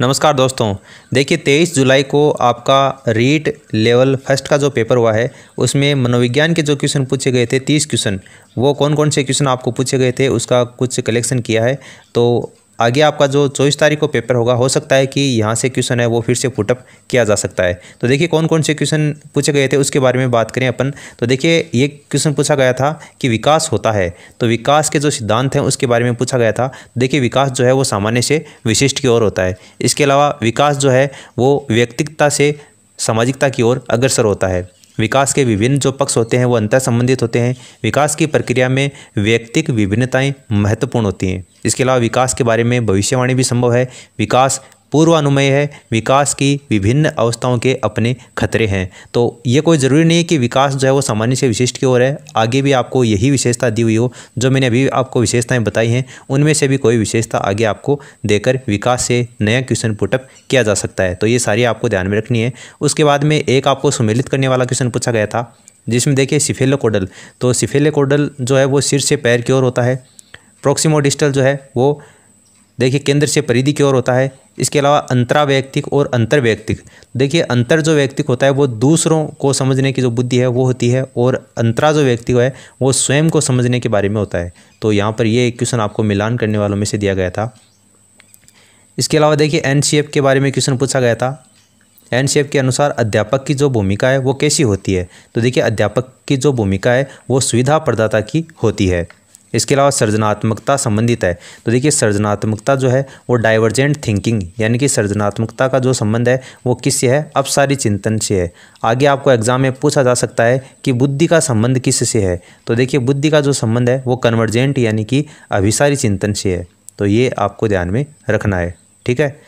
नमस्कार दोस्तों देखिए 23 जुलाई को आपका रीट लेवल फर्स्ट का जो पेपर हुआ है उसमें मनोविज्ञान के जो क्वेश्चन पूछे गए थे 30 क्वेश्चन वो कौन कौन से क्वेश्चन आपको पूछे गए थे उसका कुछ कलेक्शन किया है तो आगे आपका जो चौबीस तारीख को पेपर होगा हो सकता है कि यहाँ से क्वेश्चन है वो फिर से पुटअप किया जा सकता है तो देखिए कौन कौन से क्वेश्चन पूछे गए थे उसके बारे में बात करें अपन तो देखिए ये क्वेश्चन पूछा गया था कि विकास होता है तो विकास के जो सिद्धांत हैं उसके बारे में पूछा गया था देखिए विकास जो है वो सामान्य से विशिष्ट की ओर होता है इसके अलावा विकास जो है वो व्यक्तिकता से सामाजिकता की ओर अग्रसर होता है विकास के विभिन्न जो पक्ष होते हैं वो अंतर संबंधित होते हैं विकास की प्रक्रिया में व्यक्तिक विभिन्नताएं महत्वपूर्ण होती हैं इसके अलावा विकास के बारे में भविष्यवाणी भी संभव है विकास पूर्वानुमय है विकास की विभिन्न अवस्थाओं के अपने खतरे हैं तो ये कोई ज़रूरी नहीं है कि विकास जो है वो सामान्य से विशिष्ट की ओर है आगे भी आपको यही विशेषता दी हुई हो जो मैंने अभी आपको विशेषताएं बताई हैं उनमें से भी कोई विशेषता आगे आपको देकर विकास से नया क्वेश्चन पुटअप किया जा सकता है तो ये सारी आपको ध्यान में रखनी है उसके बाद में एक आपको सुमेलित करने वाला क्वेश्चन पूछा गया था जिसमें देखिए सिफेलो कोडल तो सिफेलो कोडल जो है वो सिर से पैर की ओर होता है प्रोक्सीमोडिस्टल जो है वो देखिए केंद्र से परिधि की ओर होता है इसके अलावा अंतरावैयक्तिक और अंतर्वैयक्तिक देखिए अंतर जो व्यक्तिक होता है वो दूसरों को समझने की जो बुद्धि है वो होती है और अंतरा जो व्यक्ति है वो स्वयं को समझने के बारे में होता है तो यहाँ पर ये क्वेश्चन आपको मिलान करने वालों में से दिया गया था इसके अलावा देखिए एन के बारे में क्वेश्चन पूछा गया था एन के अनुसार अध्यापक की जो भूमिका है वो कैसी होती है तो देखिए अध्यापक की जो भूमिका है वो सुविधा प्रदाता की होती है इसके अलावा सृजनात्मकता संबंधित है तो देखिए सृजनात्मकता जो है वो डाइवर्जेंट थिंकिंग यानी कि सृजनात्मकता का जो संबंध है वो किससे है सारी चिंतन से है आगे आपको एग्जाम में पूछा जा सकता है कि बुद्धि का संबंध किस से है तो देखिए बुद्धि का जो संबंध है वो कन्वर्जेंट यानी कि अभिसारी चिंतन से है तो ये आपको ध्यान में रखना है ठीक है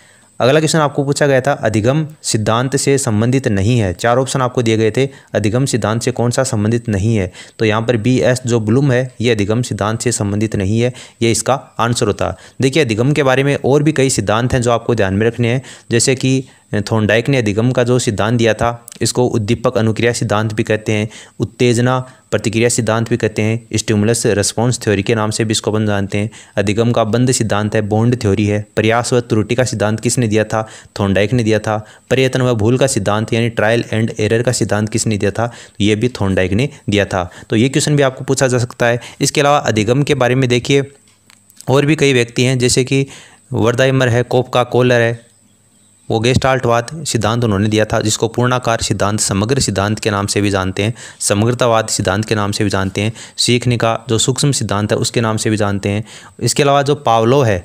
अगला क्वेश्चन आपको पूछा गया था अधिगम सिद्धांत से संबंधित नहीं है चार ऑप्शन आपको दिए गए थे अधिगम सिद्धांत से कौन सा संबंधित नहीं है तो यहाँ पर बी एस जो ब्लूम है ये अधिगम सिद्धांत से संबंधित नहीं है ये इसका आंसर होता देखिए अधिगम के बारे में और भी कई सिद्धांत हैं जो आपको ध्यान में रखने हैं जैसे कि थोंडाइक ने अधिगम का जो सिद्धांत दिया था इसको उद्दीपक अनुक्रिया सिद्धांत भी कहते हैं उत्तेजना प्रतिक्रिया सिद्धांत भी कहते हैं स्टिमुलस रिस्पॉन्स थ्योरी के नाम से भी इसको अपन जानते हैं अधिगम का बंद सिद्धांत है बॉन्ड थ्योरी है प्रयास व त्रुटि का सिद्धांत किसने दिया था थोंडाइक ने दिया था प्रयत्न व भूल का सिद्धांत यानी ट्रायल एंड एरर का सिद्धांत किसने दिया था तो ये भी थोंडाइक ने दिया था तो ये क्वेश्चन भी आपको पूछा जा सकता है इसके अलावा अधिगम के बारे में देखिए और भी कई व्यक्ति हैं जैसे कि वर्दाइमर है कोप का कोलर है वो गेस्टाल्टवाद सिद्धांत उन्होंने दिया था जिसको पूर्णाकार सिद्धांत समग्र सिद्धांत के नाम से भी जानते हैं समग्रतावाद सिद्धांत के नाम से भी जानते हैं सीखने का जो सूक्ष्म सिद्धांत है उसके नाम से भी जानते हैं इसके अलावा जो पावलो है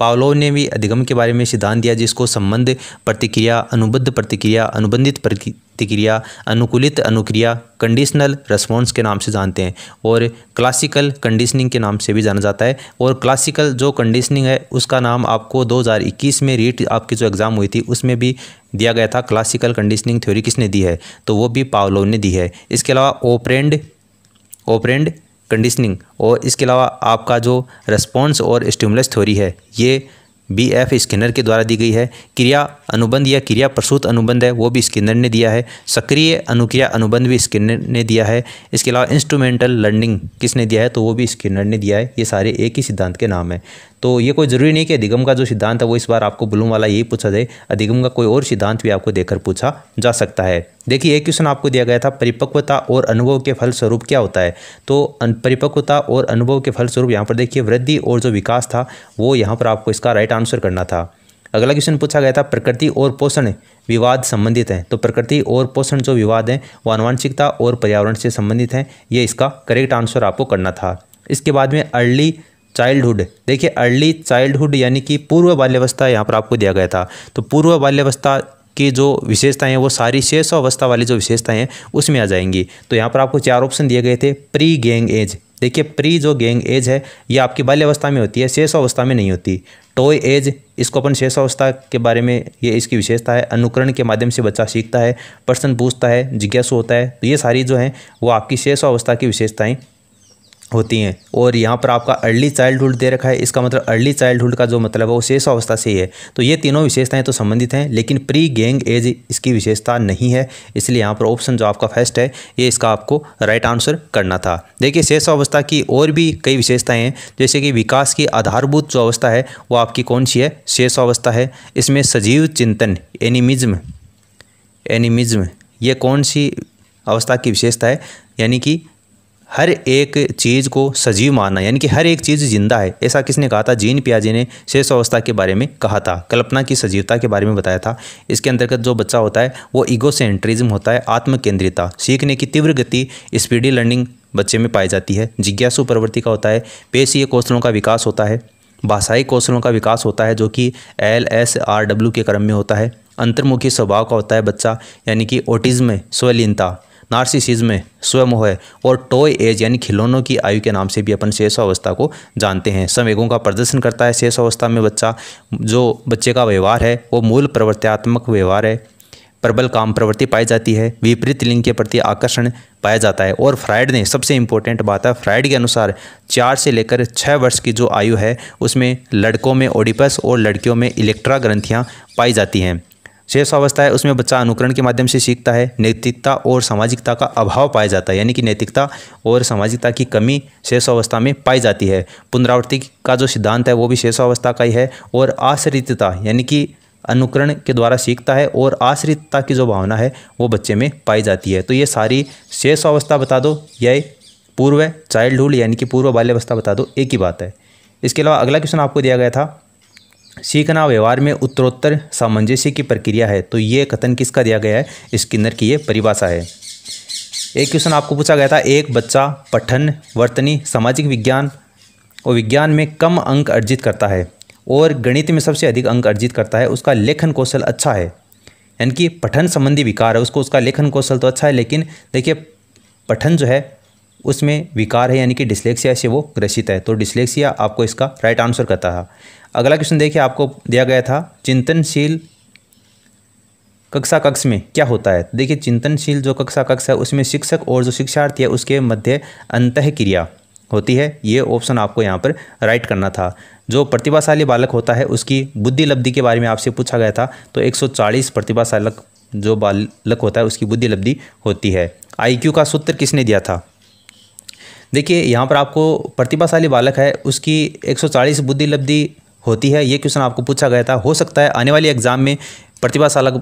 पावलो ने भी अधिगम के बारे में सिद्धांत दिया जिसको संबंध प्रतिक्रिया अनुबद्ध प्रतिक्रिया अनुबंधित प्रतिक्रिया अनुकूलित अनुक्रिया कंडीशनल रेस्पॉन्स के नाम से जानते हैं और क्लासिकल कंडीशनिंग के नाम से भी जाना जाता है और क्लासिकल जो कंडीशनिंग है उसका नाम आपको 2021 में रीट आपकी जो एग्ज़ाम हुई थी उसमें भी दिया गया था क्लासिकल कंडीशनिंग थ्योरी किसने दी है तो वो भी पावलो ने दी है इसके अलावा ओपरेंड ओपरेंड कंडीशनिंग और इसके अलावा आपका जो रेस्पॉन्स और स्टिमुलस थ्योरी है ये बी एफ स्किनर के द्वारा दी गई है क्रिया अनुबंध या क्रिया प्रसूत अनुबंध है वो भी स्किनर ने दिया है सक्रिय अनुक्रिया अनुबंध भी स्किनर ने दिया है इसके अलावा इंस्ट्रूमेंटल लर्निंग किसने दिया है तो वो भी स्किनर ने दिया है ये सारे एक ही सिद्धांत के नाम है तो ये कोई ज़रूरी नहीं कि अधिगम का जो सिद्धांत है वो इस बार आपको बुलूम वाला यही पूछा जाए अधिगम का कोई और सिद्धांत भी आपको देकर पूछा जा सकता है देखिए एक क्वेश्चन आपको दिया गया था परिपक्वता और अनुभव के फलस्वरूप क्या होता है तो परिपक्वता और अनुभव के फलस्वरूप यहाँ पर देखिए वृद्धि और जो विकास था वो यहाँ पर आपको इसका राइट आंसर करना था अगला क्वेश्चन पूछा गया था प्रकृति और पोषण विवाद संबंधित हैं तो प्रकृति और पोषण जो विवाद हैं वो अनुवांशिकता और पर्यावरण से संबंधित हैं ये इसका करेक्ट आंसर आपको करना था इसके बाद में अर्ली चाइल्डहुड देखिए अर्ली चाइल्डहुड यानी कि पूर्व बाल्यावस्था यहाँ पर आपको दिया गया था तो पूर्व बाल्यावस्था की जो विशेषताएं हैं वो सारी शेष अवस्था वाली जो विशेषताएं हैं उसमें आ जाएंगी तो यहाँ पर आपको चार ऑप्शन दिए गए थे प्री गेंग एज देखिए प्री जो गेंग एज है ये आपकी बाल्यावस्था में होती है शेष अवस्था में नहीं होती टॉय एज इसको अपन शेष अवस्था के बारे में ये इसकी विशेषता है अनुकरण के माध्यम से बच्चा सीखता है प्रश्न पूछता है जिज्ञासु होता है तो ये सारी जो है वो आपकी शेष अवस्था की विशेषताएँ होती हैं और यहाँ पर आपका अर्ली चाइल्डहुड दे रखा है इसका मतलब अर्ली चाइल्डहुड का जो मतलब है वो शेष अवस्था से ही है तो ये तीनों विशेषताएं तो संबंधित हैं लेकिन प्री गेंग एज इसकी विशेषता नहीं है इसलिए यहाँ पर ऑप्शन जो आपका फर्स्ट है ये इसका आपको राइट आंसर करना था देखिए शेष अवस्था की और भी कई विशेषताएँ हैं जैसे कि विकास की आधारभूत जो अवस्था है वो आपकी कौन सी है शेष अवस्था है इसमें सजीव चिंतन एनिमिज्म एनिमिज्म ये कौन सी अवस्था की विशेषता है यानी कि हर एक चीज़ को सजीव मानना यानी कि हर एक चीज़ जिंदा है ऐसा किसने कहा था जीन पियाजे ने शेष अवस्था के बारे में कहा था कल्पना की सजीवता के बारे में बताया था इसके अंतर्गत जो बच्चा होता है वो ईगोसेंट्रिज्म होता है आत्म केंद्रिता सीखने की तीव्र गति स्पीडी लर्निंग बच्चे में पाई जाती है जिज्ञासु प्रवृत्ति का होता है पेशीय कौशलों का विकास होता है भाषाई कौशलों का विकास होता है जो कि एल एस आर डब्ल्यू के क्रम में होता है अंतर्मुखी स्वभाव का होता है बच्चा यानी कि ओटिज्म स्वलीनता नार्सिसिज्म स्वयं है और टॉय एज यानी खिलौनों की आयु के नाम से भी अपन अवस्था को जानते हैं संवेगों का प्रदर्शन करता है अवस्था में बच्चा जो बच्चे का व्यवहार है वो मूल प्रवृत्त्यात्मक व्यवहार है प्रबल काम प्रवृत्ति पाई जाती है विपरीत लिंग के प्रति आकर्षण पाया जाता है और फ्राइड ने सबसे इम्पोर्टेंट बात है फ्राइड के अनुसार चार से लेकर छः वर्ष की जो आयु है उसमें लड़कों में ओडिपस और लड़कियों में इलेक्ट्रा ग्रंथियाँ पाई जाती हैं शेष अवस्था है उसमें बच्चा अनुकरण के माध्यम से सीखता है नैतिकता और सामाजिकता का अभाव पाया जाता है यानी कि नैतिकता और सामाजिकता की कमी शेष अवस्था में पाई जाती है पुनरावृत्ति का जो सिद्धांत है वो भी शेष अवस्था का ही है और आश्रितता यानी कि अनुकरण के द्वारा सीखता है और आश्रितता की जो भावना है वो बच्चे में पाई जाती है तो ये सारी शेष अवस्था बता दो यह पूर्व चाइल्डहुड यानी कि पूर्व बाल्यावस्था बता दो एक ही बात है इसके अलावा अगला क्वेश्चन आपको दिया गया था सीखना व्यवहार में उत्तरोत्तर सामंजस्य की प्रक्रिया है तो ये कथन किसका दिया गया है स्किनर की ये परिभाषा है एक क्वेश्चन आपको पूछा गया था एक बच्चा पठन वर्तनी सामाजिक विज्ञान और विज्ञान में कम अंक अर्जित करता है और गणित में सबसे अधिक अंक अर्जित करता है उसका लेखन कौशल अच्छा है यानी कि पठन संबंधी विकार है उसको उसका लेखन कौशल तो अच्छा है लेकिन देखिए पठन जो है उसमें विकार है यानी कि डिस्लेक्सिया से वो ग्रसित है तो डिस्लेक्सिया आपको इसका राइट आंसर करता था अगला क्वेश्चन देखिए आपको दिया गया था चिंतनशील कक्षा कक्ष में क्या होता है देखिए चिंतनशील जो कक्षा कक्ष है उसमें शिक्षक और जो शिक्षार्थी है उसके मध्य अंत क्रिया होती है ये ऑप्शन आपको यहाँ पर राइट करना था जो प्रतिभाशाली बालक होता है उसकी बुद्धि लब्धि के बारे में आपसे पूछा गया था तो 140 प्रतिभाशालक जो बालक होता है उसकी बुद्धि लब्धि होती है आईक्यू का सूत्र किसने दिया था देखिए यहाँ पर आपको प्रतिभाशाली बालक है उसकी 140 बुद्धि लब्धि होती है ये क्वेश्चन आपको पूछा गया था हो सकता है आने वाले एग्ज़ाम में प्रतिभाशालक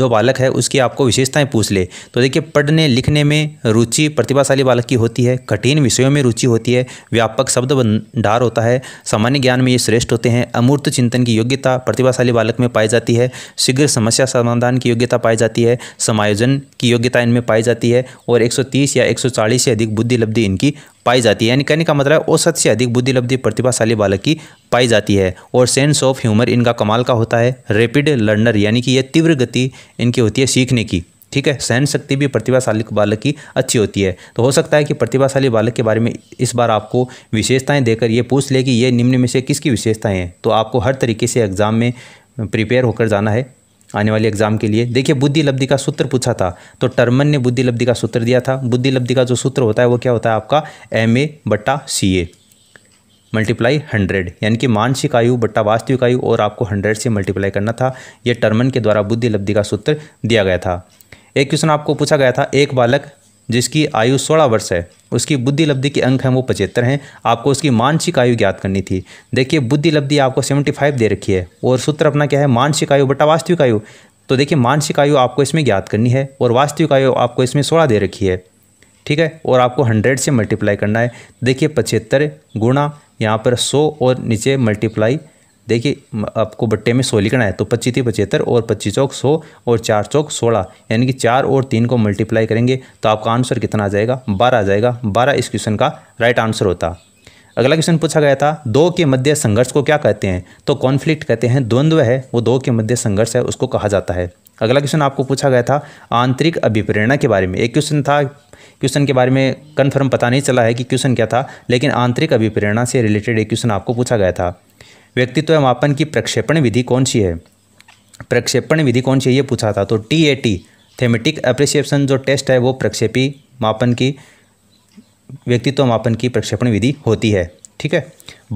जो बालक है उसकी आपको विशेषताएं पूछ ले तो देखिए पढ़ने लिखने में रुचि प्रतिभाशाली बालक की होती है कठिन विषयों में रुचि होती है व्यापक शब्द भंडार होता है सामान्य ज्ञान में ये श्रेष्ठ होते हैं अमूर्त चिंतन की योग्यता प्रतिभाशाली बालक में पाई जाती है शीघ्र समस्या समाधान की योग्यता पाई जाती है समायोजन की योग्यता इनमें पाई जाती है और एक या एक से अधिक बुद्धि लब्धि इनकी पाई जाती है यानी कहने का मतलब औसत से अधिक बुद्धिलब्धि प्रतिभाशाली बालक की पाई जाती है और सेंस ऑफ ह्यूमर इनका कमाल का होता है रेपिड लर्नर यानी कि यह तीव्र गति इनकी होती है सीखने की ठीक है सहन शक्ति भी प्रतिभाशाली बालक की अच्छी होती है तो हो सकता है कि प्रतिभाशाली बालक के बारे में इस बार आपको विशेषताएं देकर ये पूछ ले कि ये निम्न में से किसकी विशेषताएं हैं तो आपको हर तरीके से एग्ज़ाम में प्रिपेयर होकर जाना है आने वाले एग्जाम के लिए देखिए बुद्धि लब्धि का सूत्र पूछा था तो टर्मन ने बुद्धि लब्धि का सूत्र दिया था बुद्धि लब्धि का जो सूत्र होता है वो क्या होता है आपका एम ए बट्टा सी ए मल्टीप्लाई हंड्रेड यानी कि मानसिक आयु बट्टा वास्तविक आयु और आपको हंड्रेड से मल्टीप्लाई करना था यह टर्मन के द्वारा बुद्धि लब्धि का सूत्र दिया गया था एक क्वेश्चन आपको पूछा गया था एक बालक जिसकी आयु सोलह वर्ष है उसकी बुद्धि लब्धि के अंक हैं वो पचहत्तर हैं आपको उसकी मानसिक आयु ज्ञात करनी थी देखिए बुद्धि लब्धि आपको सेवेंटी फाइव दे रखी है और सूत्र अपना क्या है मानसिक आयु बटा वास्तविक आयु तो देखिए मानसिक आयु आपको इसमें ज्ञात करनी है और वास्तविक आयु आपको इसमें सोलह दे रखी है ठीक है और आपको हंड्रेड से मल्टीप्लाई करना है देखिए पचहत्तर गुणा यहाँ पर सौ और नीचे मल्टीप्लाई देखिए आपको बट्टे में सौ लिखना है तो पच्चीस पचहत्तर और पच्चीस चौक सौ और चार चौक सोलह यानी कि चार और तीन को मल्टीप्लाई करेंगे तो आपका आंसर कितना आ जाएगा बारह आ जाएगा बारह इस क्वेश्चन का राइट आंसर होता अगला क्वेश्चन पूछा गया था दो के मध्य संघर्ष को क्या कहते हैं तो कॉन्फ्लिक्ट कहते हैं द्वंद्व है वो दो के मध्य संघर्ष है उसको कहा जाता है अगला क्वेश्चन आपको पूछा गया था आंतरिक अभिप्रेरणा के बारे में एक क्वेश्चन था क्वेश्चन के बारे में कन्फर्म पता नहीं चला है कि क्वेश्चन क्या था लेकिन आंतरिक अभिप्रेरणा से रिलेटेड एक क्वेश्चन आपको पूछा गया था व्यक्तित्व मापन की प्रक्षेपण विधि कौन सी है प्रक्षेपण विधि कौन सी है ये पूछा था तो T A T thematic appreciation जो टेस्ट है वो प्रक्षेपी मापन की व्यक्तित्व मापन की प्रक्षेपण विधि होती है ठीक है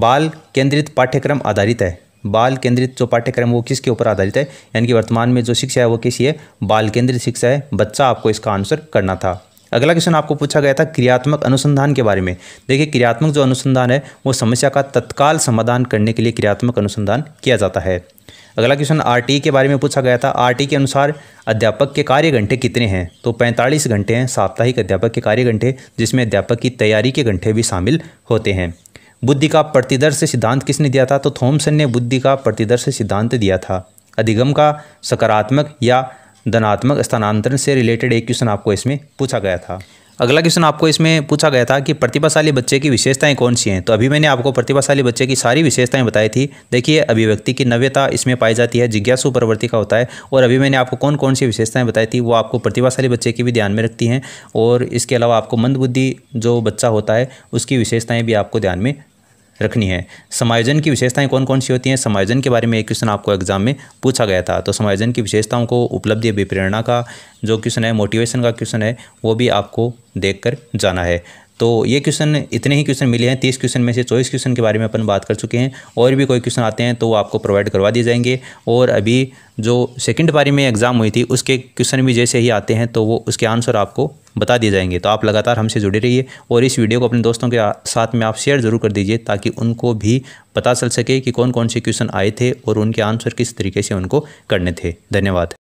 बाल केंद्रित पाठ्यक्रम आधारित है बाल केंद्रित जो पाठ्यक्रम वो किसके ऊपर आधारित है यानी कि वर्तमान में जो शिक्षा है वो किसी है बाल केंद्रित शिक्षा है बच्चा आपको इसका आंसर करना था अगला क्वेश्चन आपको पूछा गया था क्रियात्मक अनुसंधान के बारे में देखिए क्रियात्मक जो अनुसंधान है वो समस्या का तत्काल समाधान करने के लिए क्रियात्मक अनुसंधान किया जाता है अगला क्वेश्चन आर के बारे में पूछा गया था आर के अनुसार अध्यापक के कार्य घंटे कितने हैं तो 45 घंटे हैं साप्ताहिक अध्यापक के कार्य घंटे जिसमें अध्यापक की तैयारी के घंटे भी शामिल होते हैं बुद्धि का प्रतिदर्श सिद्धांत किसने दिया था तो थॉमसन ने बुद्धि का प्रतिदर्श सिद्धांत दिया था अधिगम का सकारात्मक या धनात्मक स्थानांतरण से रिलेटेड एक क्वेश्चन आपको इसमें पूछा गया था अगला क्वेश्चन आपको इसमें पूछा गया था कि प्रतिभाशाली बच्चे की विशेषताएं कौन सी हैं तो अभी मैंने आपको प्रतिभाशाली बच्चे की सारी विशेषताएं बताई थी देखिए अभिव्यक्ति की नव्यता इसमें पाई जाती है जिज्ञासु प्रवृत्ति का होता है और अभी मैंने आपको कौन कौन सी विशेषताएं बताई थी वो आपको प्रतिभाशाली बच्चे की भी ध्यान में रखती हैं और इसके अलावा आपको मंदबुद्धि जो बच्चा होता है उसकी विशेषताएँ भी आपको ध्यान में रखनी है समायोजन की विशेषताएं कौन कौन सी होती हैं समायोजन के बारे में एक क्वेश्चन आपको एग्जाम में पूछा गया था तो समायोजन की विशेषताओं को उपलब्धि अभिप्रेरणा का जो क्वेश्चन है मोटिवेशन का क्वेश्चन है वो भी आपको देख कर जाना है तो ये क्वेश्चन इतने ही क्वेश्चन मिले हैं तीस क्वेश्चन में से चौबीस क्वेश्चन के बारे में अपन बात कर चुके हैं और भी कोई क्वेश्चन आते हैं तो वो आपको प्रोवाइड करवा दिए जाएंगे और अभी जो सेकेंड बारी में एग्ज़ाम हुई थी उसके क्वेश्चन भी जैसे ही आते हैं तो वो उसके आंसर आपको बता दिए जाएंगे तो आप लगातार हमसे जुड़े रहिए और इस वीडियो को अपने दोस्तों के साथ में आप शेयर ज़रूर कर दीजिए ताकि उनको भी पता चल सके कि कौन कौन से क्वेश्चन आए थे और उनके आंसर किस तरीके से उनको करने थे धन्यवाद